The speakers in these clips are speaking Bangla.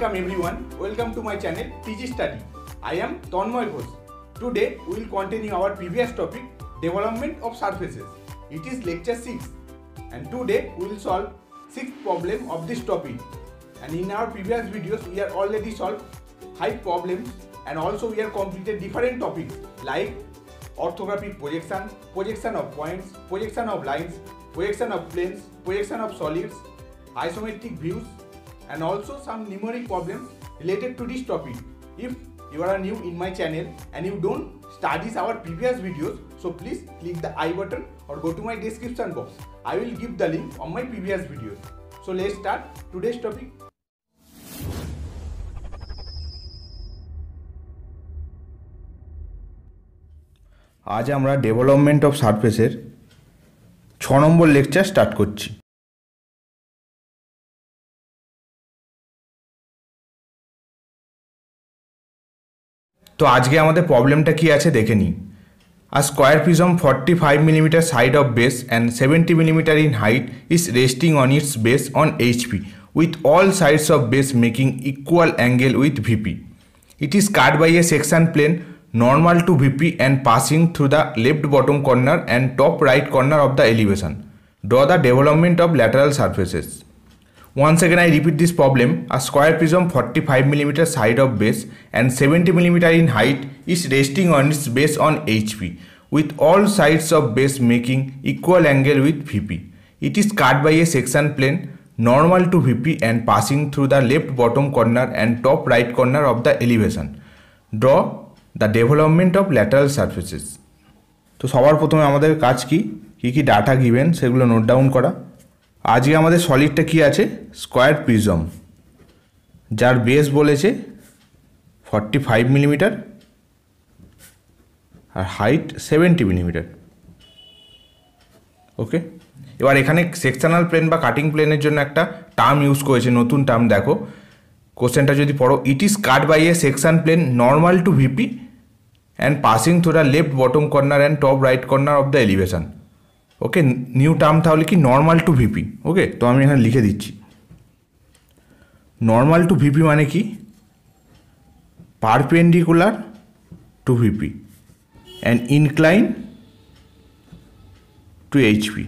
Welcome everyone. Welcome to my channel PG Study. I am Tonmoy Ghosh. Today we will continue our previous topic development of surfaces. It is lecture 6 and today we will solve 6th problem of this topic. And in our previous videos we have already solved 5 problems and also we have completed different topics like orthographic projection, projection of points, projection of lines, projection of planes, projection of solids, isometric views, and also some numeric problems related to this topic. If you are new in my channel and you don't study our previous videos, so please click the I button or go to my description box. I will give the link on my previous videos. So let's start today's topic. আজ আমরা ডেভেলপমেন্ট অফ সারফেসের ছ নম্বর লেকচার স্টার্ট করছি তো আজকে আমাদের প্রবলেমটা কি আছে দেখে নিই আর square prism forty five millimetre side of base and seventy millimetre in height is resting on its base on HP with all sides of base making equal angle with VP it is cut by a section plane normal to VP and passing through the left bottom corner and top right corner of the elevation draw the development of lateral surfaces Once again I repeat this problem, a square prism 45 mm side of base and 70 mm in height is resting on its base on HP with all sides of base making equal angle with VP. It is cut by a section plane normal to VP and passing through the left bottom corner and top right corner of the elevation. Draw the development of lateral surfaces. তো সবার প্রথমে আমাদের কাজ কি কি কি ডাটা গিভেন সেগুলো নোট ডাউন করা আজকে আমাদের সলিডটা কি আছে স্কোয়ার প্রিজম যার বেস বলেছে ফর্টি ফাইভ মিলিমিটার আর হাইট সেভেন্টি মিলিমিটার ওকে এবার এখানে সেকশনাল প্লেন বা কাটিং প্লেনের জন্য একটা টার্ম ইউজ করেছে নতুন টার্ম দেখো কোশ্চেনটা যদি পড়ো it is cut by a section plane normal to VP and passing through the left bottom corner and top right corner of the elevation okay new term তাহলে কি নর্মাল টু ভিপি ওকে তো আমি এখানে লিখে দিচ্ছি নর্মাল টু ভিপি মানে কি perpendicular to VP and incline to HP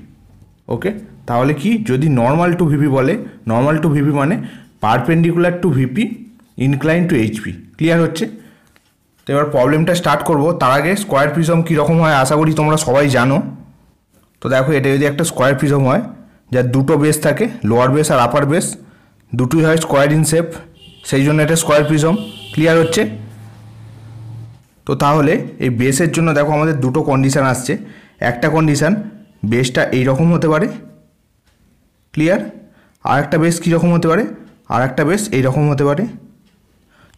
okay তাহলে কি যদি নর্মাল টু ভিপি বলে নর্মাল টু ভিপি মানে perpendicular to VP incline to HP clear হচ্ছে তো এবার প্রবলেমটা স্টার্ট করবো তার আগে স্কোয়ার প্রিজম কীরকম হয় আশা করি তোমরা সবাই জানো তো দেখো এটা যদি একটা স্কোয়ার প্রিজম হয় যার দুটো বেস থাকে লোয়ার বেস আর আপার বেস দুটোই হয় স্কোয়ার ইন শেপ সেই জন্য এটা স্কোয়ার প্রিজম ক্লিয়ার হচ্ছে তো তাহলে এই বেসের জন্য দেখো আমাদের দুটো কন্ডিশান আসছে একটা কন্ডিশান বেসটা এই রকম হতে পারে ক্লিয়ার আর একটা বেস কীরকম হতে পারে আর একটা বেস এইরকম হতে পারে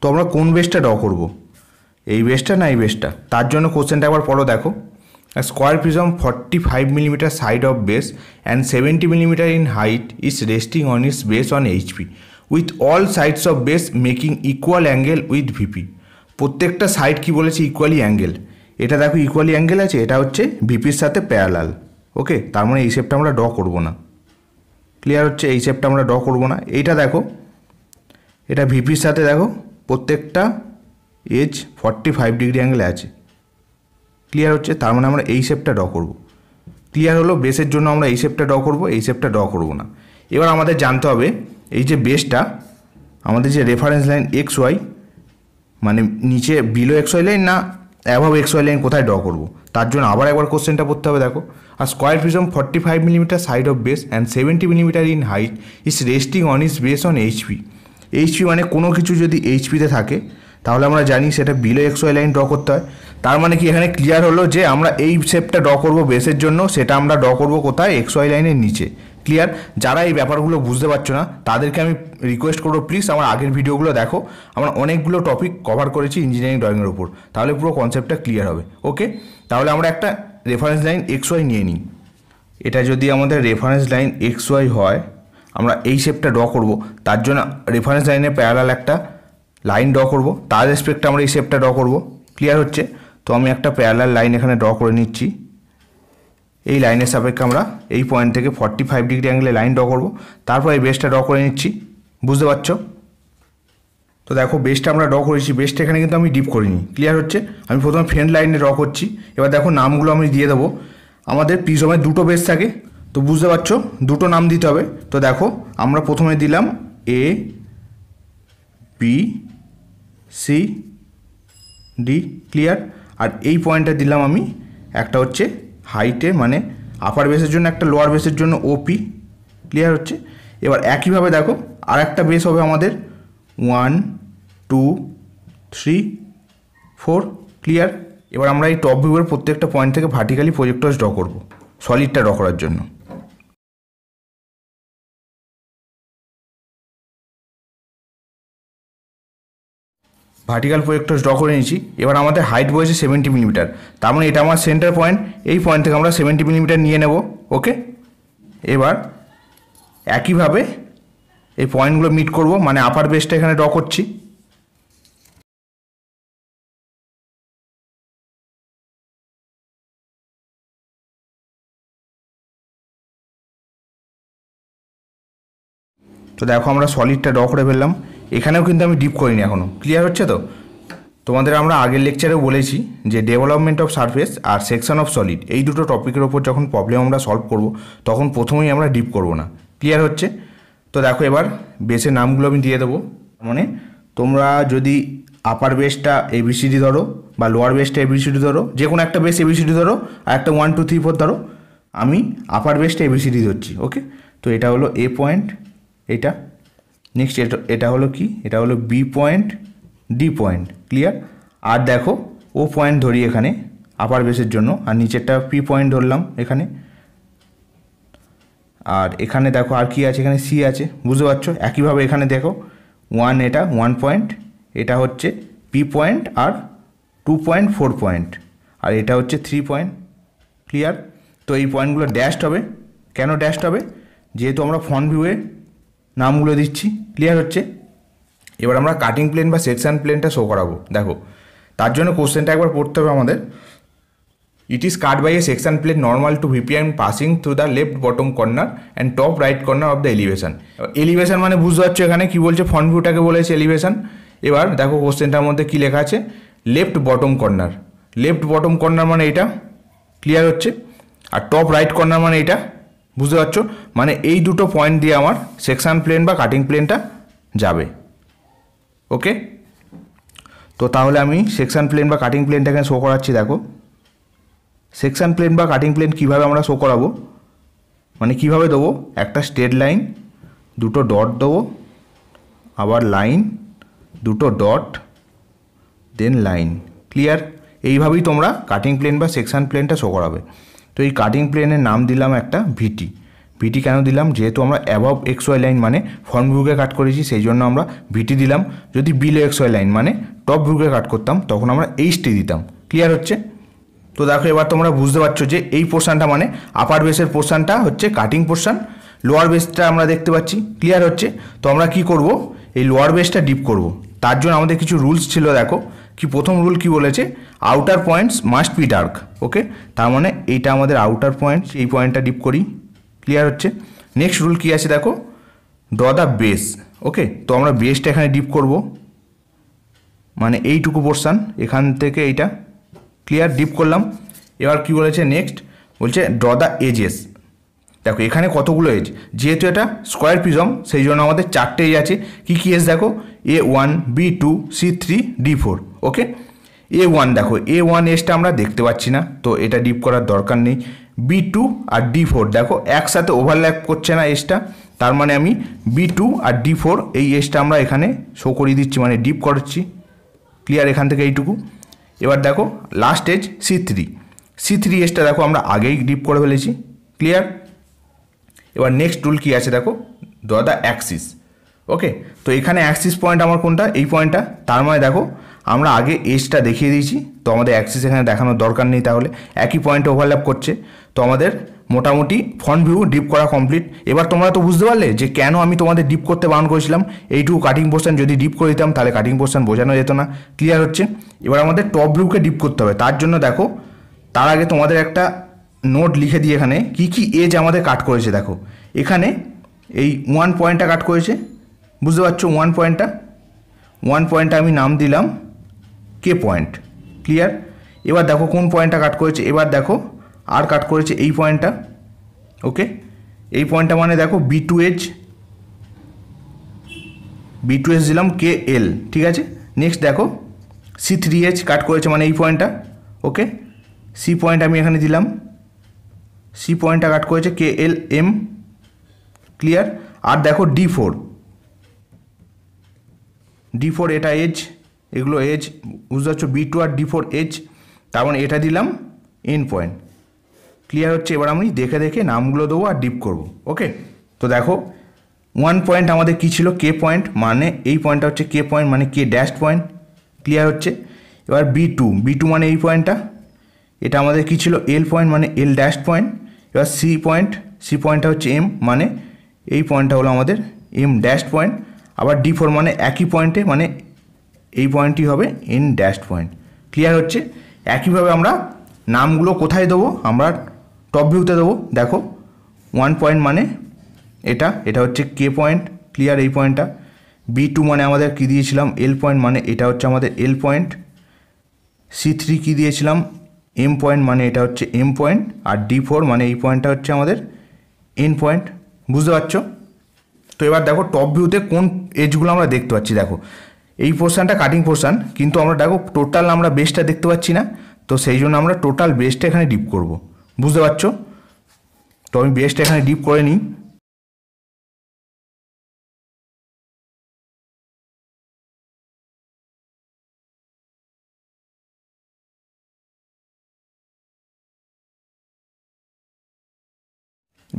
তো আমরা কোন বেসটা ড্র করব এই বেসটা না এই বেসটা তার জন্য কোশ্চেনটা একবার পরও দেখো A square prism 45 mm side of base and 70 mm in height is resting on its base on HP with all sides of base making equal angle with VP প্রত্যেকটা সাইড কি বলেছে ইকুয়ালি অ্যাঙ্গেল এটা দেখো ইকুয়ালি অ্যাঙ্গেল আছে এটা হচ্ছে ভিপির সাথে প্যারালাল ওকে তার মানে এই শেপটা আমরা ড করবো না ক্লিয়ার হচ্ছে এই শেপটা আমরা ড করব না এইটা দেখো এটা ভিপির সাথে দেখো প্রত্যেকটা এজ ফর্টি ফাইভ ডিগ্রি অ্যাঙ্গেলে আছে ক্লিয়ার হচ্ছে তার মানে আমরা এই শেপটা ড্র করব ক্লিয়ার হলো বেসের জন্য আমরা এই শেপটা ড্র করব এই শেপটা ড্র করব না এবার আমাদের জানতে হবে এই যে বেসটা আমাদের যে রেফারেন্স লাইন এক্স ওয়াই মানে নিচে বিলো এক্স ওয়াই লাইন না অ্যাভাব এক্স ওয়াই লাইন কোথায় ড্র করব তার জন্য আবার একবার কোশ্চেনটা পড়তে হবে দেখো আর square prism forty five millimetre side of base and seventy millimetre in height is resting on is base on HP HP মানে কোনো কিছু যদি এইচপিতে থাকে তাহলে আমরা জানি সেটা below X Y line draw করতে হয় তার মানে কি এখানে ক্লিয়ার হলো যে আমরা এই শেপটা ড্র করব বেসের জন্য সেটা আমরা ড্র করব কোথায় এক্স ওয়াই লাইনের নিচে ক্লিয়ার যারা এই ব্যাপারগুলো বুঝতে পারছো না তাদেরকে আমি রিকোয়েস্ট করবো প্লিজ আমার আগের ভিডিওগুলো দেখো আমরা অনেকগুলো টপিক কভার করেছি ইঞ্জিনিয়ারিং ড্রয়িংয়ের উপর তাহলে পুরো কনসেপ্টটা ক্লিয়ার হবে ওকে তাহলে আমরা একটা রেফারেন্স লাইন এক্স ওয়াই নিয়ে নিই এটা যদি আমাদের রেফারেন্স লাইন এক্স ওয়াই হয় আমরা এই শেপটা ড্র করব তার জন্য রেফারেন্স লাইনে প্যারালাল একটা লাইন ড্র করব তার রেসপেক্টে আমরা এই শেপটা ড্র করবো ক্লিয়ার হচ্ছে তো আমি একটা প্যারালাল লাইন এখানে ড্র করে নিচ্ছি এই লাইনের সাপেক্ষে আমরা এই পয়েন্ট থেকে ফর্টি ফাইভ ডিগ্রি অ্যাঙ্গেলে লাইন ড্র করব তারপর এই বেসটা ড্র করে নিচ্ছি বুঝতে পারছো তো দেখো বেসটা আমরা ড্র করেছি বেসটা এখানে কিন্তু আমি ডিপ করিনি ক্লিয়ার হচ্ছে আমি প্রথমে ফ্রেন্ড লাইনে ড্র করছি এবার দেখো নামগুলো আমি দিয়ে দেবো আমাদের প্রিজমের দুটো বেস থাকে তো বুঝতে পারছো দুটো নাম দিতে হবে তো দেখো আমরা প্রথমে দিলাম A B C D clear আর এই পয়েন্টটা দিলাম আমি একটা হচ্ছে হাইটে মানে আপার বেসের জন্য একটা লোয়ার বেসের জন্য ওপি ক্লিয়ার হচ্ছে এবার একইভাবে দেখো আর একটা বেস হবে আমাদের one two three four clear এবার আমরা এই টপ ভিউয়ের প্রত্যেকটা পয়েন্ট থেকে ভার্টিক্যালি প্রজেক্টরস ড্র করবো সলিডটা ড্র করার জন্য ভার্টিক্যাল প্রজেক্টর ড্র করে নিয়েছি এবার আমাদের হাইট বয়েছে সেভেন্টি মিলিমিটার তার মানে এটা আমার সেন্টার পয়েন্ট এই পয়েন্ট থেকে আমরা সেভেন্টি মিলিমিটার নিয়ে নেব ওকে এবার একইভাবে এই পয়েন্টগুলো মিট করব মানে আপার বেসটা এখানে ড্র করছি তো দেখো আমরা সলিডটা ড্র করে ফেললাম এখানেও কিন্তু আমি ডিপ করিনি এখনও ক্লিয়ার হচ্ছে তো তোমাদের আমরা আগের লেকচারেও বলেছি যে ডেভেলপমেন্ট অফ সারফেস আর সেকশন অফ সলিড এই দুটো টপিকের ওপর যখন প্রবলেম আমরা সলভ করব তখন প্রথমেই আমরা ডিপ করব না ক্লিয়ার হচ্ছে তো দেখো এবার বেসের নামগুলো আমি দিয়ে দেবো মানে তোমরা যদি আপার বেসটা এবিসিডি ধরো বা লোয়ার বেসটা এবিসিডি ধরো যে কোনো একটা বেস এবিসিডি ধরো আর একটা ওয়ান টু থ্রি ফোর ধরো আমি আপার বেসটা এবিসিডি ধরছি ওকে তো এটা হলো এ পয়েন্ট এটা নেক্সট এটা এটা হলো কি এটা হলো B point D point clear আর দেখো ও পয়েন্ট ধরি এখানে আপার বেসের জন্য আর নিচেরটা পি পয়েন্ট ধরলাম এখানে আর এখানে দেখো আর কি আছে এখানে সি আছে বুঝতে পারছো একইভাবে এখানে দেখো ওয়ান এটা ওয়ান পয়েন্ট এটা হচ্ছে পি পয়েন্ট আর টু পয়েন্ট ফোর পয়েন্ট আর এটা হচ্ছে থ্রি পয়েন্ট ক্লিয়ার তো এই পয়েন্টগুলো ড্যাশড হবে কেন ড্যাশড হবে যেহেতু আমরা ফ্রন্ট ভিউয়ে নামগুলো দিচ্ছি ক্লিয়ার হচ্ছে এবার আমরা কাটিং প্লেন বা সেকশান প্লেনটা শো করাবো দেখো তার জন্য কোশ্চেনটা একবার পড়তে হবে আমাদের it is cut by a section plane normal to VP and passing through the left bottom corner and top right corner of the elevation elevation মানে বুঝতে পারছো এখানে কী বলছে ফ্রন্ট ভিউটাকে বলেছে এলিভেশন এবার দেখো কোশ্চেনটার মধ্যে কী লেখা আছে left bottom corner left bottom corner মানে এটা ক্লিয়ার হচ্ছে আর টপ রাইট কর্নার মানে এটা বুঝতে পারছো মানে এই দুটো পয়েন্ট দিয়ে আমার সেকশান প্লেন বা কাটিং প্লেনটা যাবে ওকে তো তাহলে আমি সেকশান প্লেন বা কাটিং প্লেনটাকে শো করাচ্ছি দেখো সেকশান প্লেন বা কাটিং প্লেন কিভাবে আমরা শো করাবো মানে কিভাবে দেবো একটা স্টেট লাইন দুটো ডট দেবো আবার লাইন দুটো ডট দেন লাইন ক্লিয়ার এইভাবেই তোমরা কাটিং প্লেন বা সেকশান প্লেনটা শো করাবে তো এই কাটিং প্লেনের নাম দিলাম একটা ভিটি ভিটি কেন দিলাম যেহেতু আমরা অ্যাভাব এক্স ওয়াই লাইন মানে ফ্রন্ট ভিউকে কাট করেছি সেই জন্য আমরা ভিটি দিলাম যদি বিলো এক্স ওয়াই লাইন মানে টপ ভিউকে কাট করতাম তখন আমরা এইচটি দিতাম ক্লিয়ার হচ্ছে তো দেখো এবার তোমরা বুঝতে পারছো যে এই পোর্শানটা মানে আপার বেসের পোর্শানটা হচ্ছে কাটিং পোর্শান লোয়ার বেসটা আমরা দেখতে পাচ্ছি ক্লিয়ার হচ্ছে তো আমরা কি করব এই লোয়ার বেসটা ডিপ করব তার জন্য আমাদের কিছু রুলস ছিল দেখো কি প্রথম রুল কি বলেছে outer points must be dark okay তার মানে এইটা আমাদের আউটার পয়েন্টস এই পয়েন্টটা ডিপ করি ক্লিয়ার হচ্ছে নেক্সট রুল কি আছে দেখো ড্র দ্য বেস ওকে তো আমরা বেসটা এখানে ডিপ করব মানে এইটুকু পোর্শান এখান থেকে এইটা ক্লিয়ার ডিপ করলাম এবার কি বলেছে নেক্সট বলছে ড্র দ্য এজেস দেখো এখানে কতগুলো এজ যেহেতু এটা স্কোয়ার প্রিজম সেই জন্য আমাদের চারটে এজ আছে কী কী এজ দেখো A one B two C three D four okay A one দেখো এ ওয়ান এজটা আমরা দেখতে পাচ্ছি না তো এটা ডিপ করার দরকার নেই বি টু আর ডি ফোর দেখো একসাথে ওভারল্যাপ করছে না এজটা তার মানে আমি বি টু আর ডি ফোর এই এজটা আমরা এখানে শো করিয়ে দিচ্ছি মানে ডিপ করাচ্ছি ক্লিয়ার এখান থেকে এইটুকু এবার দেখো last edge C three C three এজটা দেখো আমরা আগেই ডিপ করে ফেলেছি ক্লিয়ার এবার নেক্সট টুল কি আছে দেখো দ্য দ্য অ্যাক্সিস ওকে তো এখানে অ্যাক্সিস পয়েন্ট আমার কোনটা এই পয়েন্টটা তার মানে দেখো আমরা আগে এজটা দেখিয়ে দিয়েছি তো আমাদের অ্যাক্সিস এখানে দেখানোর দরকার নেই তাহলে একই পয়েন্ট ওভারল্যাপ করছে তো আমাদের মোটামুটি ফ্রন্ট ভিউ ডিপ করা কমপ্লিট এবার তোমরা তো বুঝতে পারলে যে কেন আমি তোমাদের ডিপ করতে বারণ করেছিলাম এইটুকু কাটিং পোর্শন যদি ডিপ করে দিতাম তাহলে কাটিং পোর্শন বোঝানো যেত না ক্লিয়ার হচ্ছে এবার আমাদের টপ ভিউকে ডিপ করতে হবে তার জন্য দেখো তার আগে তোমাদের একটা নোট লিখে দিই এখানে কি কি এজ আমাদের কাট করেছে দেখো এখানে এই ওয়ান পয়েন্টটা কাট করেছে বুঝতে পারছো ওয়ান পয়েন্টটা ওয়ান পয়েন্টটা আমি নাম দিলাম কে পয়েন্ট ক্লিয়ার এবার দেখো কোন পয়েন্টটা কাট করেছে এবার দেখো আর কাট করেছে এই পয়েন্টটা ওকে এই পয়েন্টটা মানে দেখো B two edge B two edge দিলাম কে এল ঠিক আছে নেক্সট দেখো সি থ্রি এইচ কাট করেছে মানে এই পয়েন্টটা ওকে সি পয়েন্ট আমি এখানে দিলাম সি পয়েন্টটা কাট করেছে কে এল এম ক্লিয়ার আর দেখো ডি ফোর ডি ফোর এটা এজ এগুলো এজ বুঝতে পারছো বি টু আর ডি ফোর এজ তার মানে এটা দিলাম এন পয়েন্ট ক্লিয়ার হচ্ছে এবার আমি দেখে দেখে নামগুলো দেবো আর ডিপ করব ওকে তো দেখো ওয়ান পয়েন্ট আমাদের কী ছিল কে পয়েন্ট মানে এই পয়েন্টটা হচ্ছে কে পয়েন্ট মানে কে ড্যাশ পয়েন্ট ক্লিয়ার হচ্ছে এবার বি টু বি টু মানে এই পয়েন্টটা এটা আমাদের কী ছিল এল পয়েন্ট মানে এল ড্যাশ পয়েন্ট এবার সি পয়েন্ট সি পয়েন্টটা হচ্ছে এম মানে এই পয়েন্টটা হলো আমাদের এম ড্যাশ পয়েন্ট আবার ডি ফোর মানে একই পয়েন্টে মানে এই পয়েন্টটি হবে এন ড্যাশ পয়েন্ট ক্লিয়ার হচ্ছে একইভাবে আমরা নামগুলো কোথায় দেবো আমরা টপ ভিউতে দেবো দেখো ওয়ান পয়েন্ট মানে এটা এটা হচ্ছে কে পয়েন্ট ক্লিয়ার এই পয়েন্টটা বি টু মানে আমাদের কী দিয়েছিলাম এল পয়েন্ট মানে এটা হচ্ছে আমাদের এল পয়েন্ট সি থ্রি কী দিয়েছিলাম এম পয়েন্ট মানে এটা হচ্ছে এম পয়েন্ট আর ডি ফোর মানে এই পয়েন্টটা হচ্ছে আমাদের এন পয়েন্ট বুঝতে পারছো তো এবার দেখো টপ ভিউতে কোন এজগুলো আমরা দেখতে পাচ্ছি দেখো এই পোর্শানটা কাটিং পোর্শান কিন্তু আমরা দেখো টোটাল আমরা বেস্টটা দেখতে পাচ্ছি না তো সেই জন্য আমরা টোটাল বেস্টটা এখানে ডিপ করব বুঝতে পারছো তো আমি বেস্টটা এখানে ডিপ করে নিই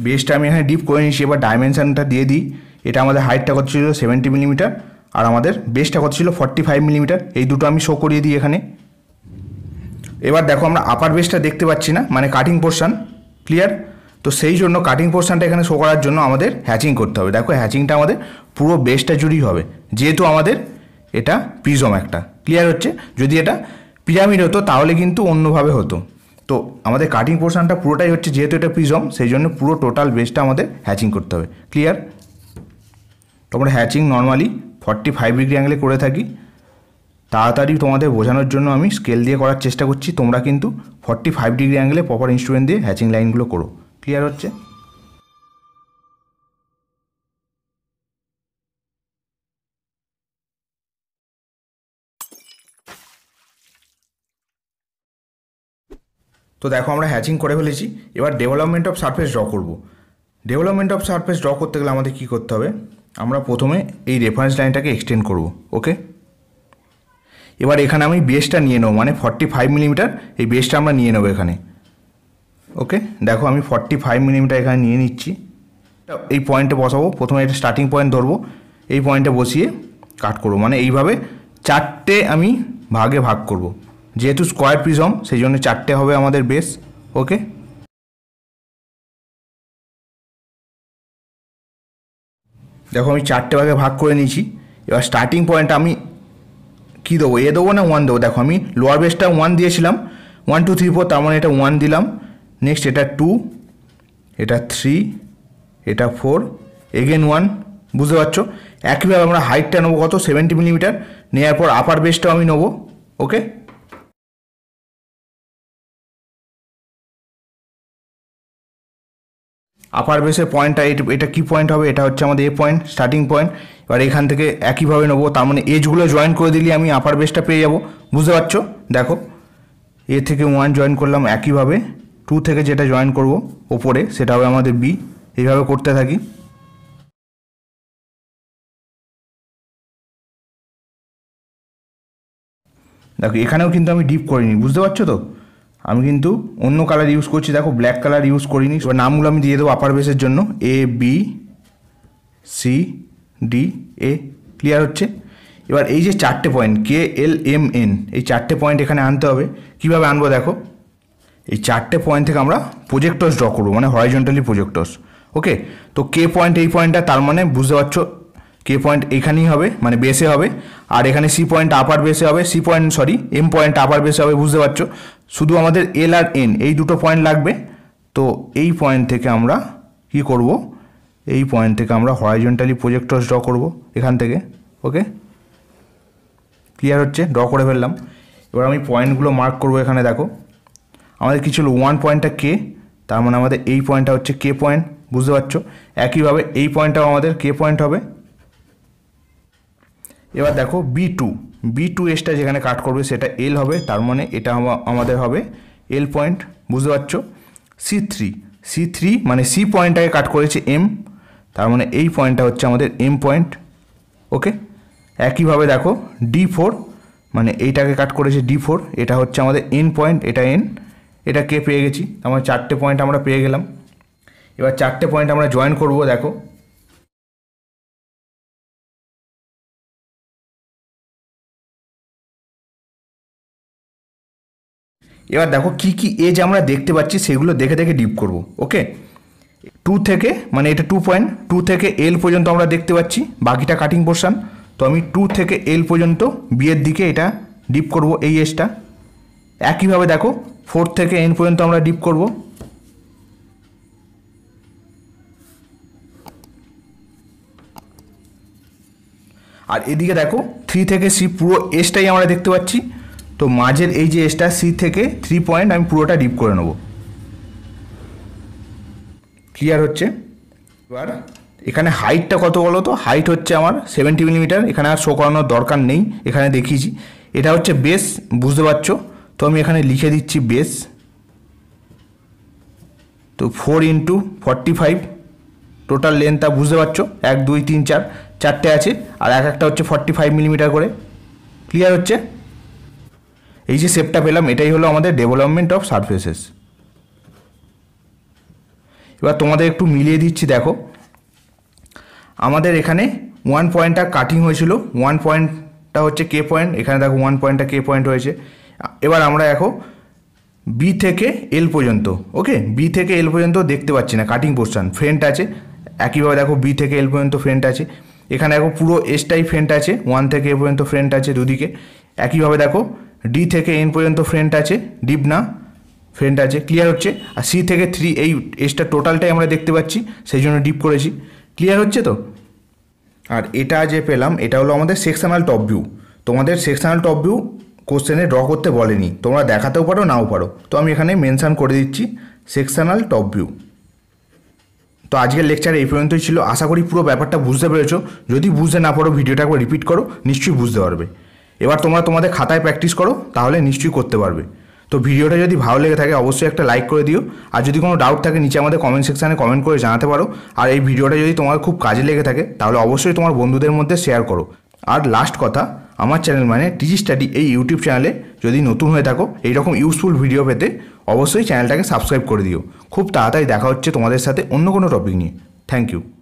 বেসটা আমি এখানে ডিপ করে নিয়েছি এবার ডাইমেনশানটা দিয়ে দিই এটা আমাদের হাইটটা কত ছিল সেভেন্টি মিলিমিটার আর আমাদের বেসটা কত ছিল ফর্টি ফাইভ মিলিমিটার এই দুটো আমি শো করিয়ে দিই এখানে এবার দেখো আমরা আপার বেসটা দেখতে পাচ্ছি না মানে কাটিং পোর্শান ক্লিয়ার তো সেই জন্য কাটিং পোর্শানটা এখানে শো করার জন্য আমাদের হ্যাচিং করতে হবে দেখো হ্যাচিংটা আমাদের পুরো বেসটা জুড়েই হবে যেহেতু আমাদের এটা প্রিজম একটা ক্লিয়ার হচ্ছে যদি এটা পিরামিড হতো তাহলে কিন্তু অন্যভাবে হতো তো আমাদের কাটিং পোর্শনটা পুরোটাই হচ্ছে যেহেতু এটা প্রিজম সেই জন্য পুরো টোটাল বেসটা আমাদের হ্যাচিং করতে হবে ক্লিয়ার তো আমরা hatching normally forty five degree অ্যাঙ্গেলে করে থাকি তাড়াতাড়ি তোমাদের বোঝানোর জন্য আমি স্কেল দিয়ে করার চেষ্টা করছি তোমরা কিন্তু ফর্টি ফাইভ ডিগ্রি অ্যাঙ্গেলে প্রপার ইনস্ট্রুমেন্ট দিয়ে হ্যাচিং লাইনগুলো করো ক্লিয়ার হচ্ছে তো দেখো আমরা হ্যাচিং করে ফেলেছি এবার ডেভেলপমেন্ট অফ সারফেস ড্র করব ডেভেলপমেন্ট অফ সারফেস ড্র করতে গেলে আমাদের কী করতে হবে আমরা প্রথমে এই রেফারেন্স লাইনটাকে এক্সটেন্ড করব ওকে এবার এখানে আমি বেসটা নিয়ে নেবো মানে ফর্টি ফাইভ মিলিমিটার এই বেসটা আমরা নিয়ে নেবো এখানে ওকে দেখো আমি ফর্টি ফাইভ মিলিমিটার এখানে নিয়ে নিচ্ছি এই পয়েন্টে বসাবো প্রথমে এটা স্টার্টিং পয়েন্ট ধরবো এই পয়েন্টে বসিয়ে কাট করবো মানে এইভাবে চারটে আমি ভাগে ভাগ করব যেহেতু স্কোয়ার প্রিজম সেই জন্য চারটে হবে আমাদের বেস ওকে দেখো আমি চারটে ভাগে ভাগ করে নিয়েছি এবার স্টার্টিং পয়েন্ট আমি কী দেবো এ দেবো না ওয়ান দেবো দেখো আমি লোয়ার বেসটা ওয়ান দিয়েছিলাম ওয়ান টু থ্রি ফোর তার মানে এটা ওয়ান দিলাম নেক্সট এটা টু এটা থ্রি এটা ফোর এগেন ওয়ান বুঝতে পারছো একইভাবে আমরা হাইটটা নেবো কত সেভেন্টি মিলিমিটার নেওয়ার পর আপার বেসটাও আমি নেবো ওকে আপার বেসের পয়েন্টটা এটা কি পয়েন্ট হবে এটা হচ্ছে আমাদের এ পয়েন্ট স্টার্টিং পয়েন্ট এবার এখান থেকে একইভাবে নেবো তার মানে এজগুলো জয়েন করে দিলে আমি আপার বেসটা পেয়ে যাব বুঝতে পারছো দেখো এ থেকে ওয়ান জয়েন করলাম একইভাবে টু থেকে যেটা জয়েন করব ওপরে সেটা হবে আমাদের বি এইভাবে করতে থাকি দেখো এখানেও কিন্তু আমি ডিপ করিনি বুঝতে পারছো তো আমি কিন্তু অন্য কালার ইউজ করছি দেখো ব্ল্যাক কালার ইউজ করিনি এবার নামগুলো আমি দিয়ে দেবো আপার বেসের জন্য এ বি সি ডি এ ক্লিয়ার হচ্ছে এবার এই যে চারটে point K L M N এই চারটে পয়েন্ট এখানে আনতে হবে কিভাবে আনবো দেখো এই চারটে পয়েন্ট থেকে আমরা প্রোজেক্টস ড্র করবো মানে হরাইজন্টালি প্রোজেক্টস ওকে তো কে পয়েন্ট এই পয়েন্টটা তার মানে বুঝতে পারছো কে পয়েন্ট এখানেই হবে মানে বেসে হবে আর এখানে সি পয়েন্ট আপার বেসে হবে C point sorry M point upper বেসে হবে বুঝতে পারছো শুধু আমাদের এল আর এন এই দুটো পয়েন্ট লাগবে তো এই পয়েন্ট থেকে আমরা কি করব এই পয়েন্ট থেকে আমরা হরাইজেন্টালি প্রজেক্টরস ড্র করব এখান থেকে ওকে ক্লিয়ার হচ্ছে ড্র করে ফেললাম এবার আমি পয়েন্টগুলো মার্ক করব এখানে দেখো আমাদের কি ছিল ওয়ান পয়েন্টটা কে তার মানে আমাদের এই পয়েন্টটা হচ্ছে কে পয়েন্ট বুঝতে পারছো একইভাবে এই পয়েন্টটাও আমাদের কে পয়েন্ট হবে এবার দেখো বি টু বি টু এসটা যেখানে কাট করবে সেটা এল হবে তার মানে এটা আমাদের হবে এল পয়েন্ট বুঝতে পারছো সি থ্রি সি থ্রি মানে সি পয়েন্টটাকে কাট করেছে এম তার মানে এই পয়েন্টটা হচ্ছে আমাদের এম পয়েন্ট ওকে একইভাবে দেখো ডি ফোর মানে এইটাকে কাট করেছে ডি ফোর এটা হচ্ছে আমাদের এন পয়েন্ট এটা এন এটা কে পেয়ে গেছি তার মানে চারটে পয়েন্ট আমরা পেয়ে গেলাম এবার চারটে পয়েন্ট আমরা জয়েন করব দেখো এবার দেখো কি কি এজ আমরা দেখতে পাচ্ছি সেগুলো দেখে দেখে ডিপ করব ওকে টু থেকে মানে এটা টু পয়েন্ট টু থেকে এল পর্যন্ত আমরা দেখতে পাচ্ছি বাকিটা কাটিং পোর্শান তো আমি টু থেকে এল পর্যন্ত বিয়ের দিকে এটা ডিপ করব এই এজটা একইভাবে দেখো ফোর থেকে এন পর্যন্ত আমরা ডিপ করব আর এদিকে দেখো থ্রি থেকে সি পুরো এসটাই আমরা দেখতে পাচ্ছি তো মাঝের এই যে এসটা সি থেকে থ্রি পয়েন্ট আমি পুরোটা ডিপ করে নেব ক্লিয়ার হচ্ছে এবার এখানে হাইটটা কত বলো তো হাইট হচ্ছে আমার সেভেন্টি মিলিমিটার এখানে আর শো করানোর দরকার নেই এখানে দেখিয়েছি এটা হচ্ছে বেস বুঝতে পারছো তো আমি এখানে লিখে দিচ্ছি বেস তো four into forty five total লেন্থটা বুঝতে পারছো এক দুই তিন চার চারটে আছে আর এক একটা হচ্ছে ফর্টি ফাইভ মিলিমিটার করে ক্লিয়ার হচ্ছে এই যে শেপটা পেলাম এটাই হলো আমাদের ডেভেলপমেন্ট অফ সারফেসেস এবার তোমাদের একটু মিলিয়ে দিচ্ছি দেখো আমাদের এখানে ওয়ান পয়েন্টটা কাটিং হয়েছিল ওয়ান পয়েন্টটা হচ্ছে কে পয়েন্ট এখানে দেখো ওয়ান পয়েন্টটা কে পয়েন্ট হয়েছে এবার আমরা এখন বি থেকে এল পর্যন্ত ওকে বি থেকে এল পর্যন্ত দেখতে পাচ্ছি না কাটিং পোর্শান ফ্রেন্ট আছে একইভাবে দেখো বি থেকে এল পর্যন্ত ফ্রেন্ট আছে এখানে দেখো পুরো এসটাই ফ্রেন্ট আছে ওয়ান থেকে এ পর্যন্ত ফ্রেন্ট আছে দুদিকে একইভাবে দেখো ডি থেকে এন পর্যন্ত ফ্রেন্ড আছে ডিপ না ফ্রেন্ড আছে ক্লিয়ার হচ্ছে আর সি থেকে থ্রি এই এসটা টোটালটাই আমরা দেখতে পাচ্ছি সেই জন্য ডিপ করেছি ক্লিয়ার হচ্ছে তো আর এটা যে পেলাম এটা হলো আমাদের সেকশনাল টপ ভিউ তোমাদের সেকশনাল টপ ভিউ কোশ্চেনে ড্র করতে বলেনি তোমরা দেখাতেও পারো নাও পারো তো আমি এখানে মেনশান করে দিচ্ছি সেকশনাল টপ ভিউ তো আজকের লেকচার এই পর্যন্তই ছিল আশা করি পুরো ব্যাপারটা বুঝতে পেরেছো যদি বুঝতে না পারো ভিডিওটা একবার রিপিট করো নিশ্চয়ই বুঝতে পারবে এবার তোমরা তোমাদের খাতায় প্র্যাকটিস করো তাহলে নিশ্চয়ই করতে পারবে তো ভিডিওটা যদি ভালো লেগে থাকে অবশ্যই একটা লাইক করে দিও আর যদি কোনো ডাউট থাকে নিচে আমাদের কমেন্ট সেকশানে কমেন্ট করে জানাতে পারো আর এই ভিডিওটা যদি তোমার খুব কাজে লেগে থাকে তাহলে অবশ্যই তোমার বন্ধুদের মধ্যে শেয়ার করো আর লাস্ট কথা আমার চ্যানেল মানে টিজি স্টাডি এই ইউটিউব চ্যানেলে যদি নতুন হয়ে থাকো এইরকম ইউজফুল ভিডিও পেতে অবশ্যই চ্যানেলটাকে সাবস্ক্রাইব করে দিও খুব তাড়াতাড়ি দেখা হচ্ছে তোমাদের সাথে অন্য কোনো টপিক নিয়ে থ্যাংক ইউ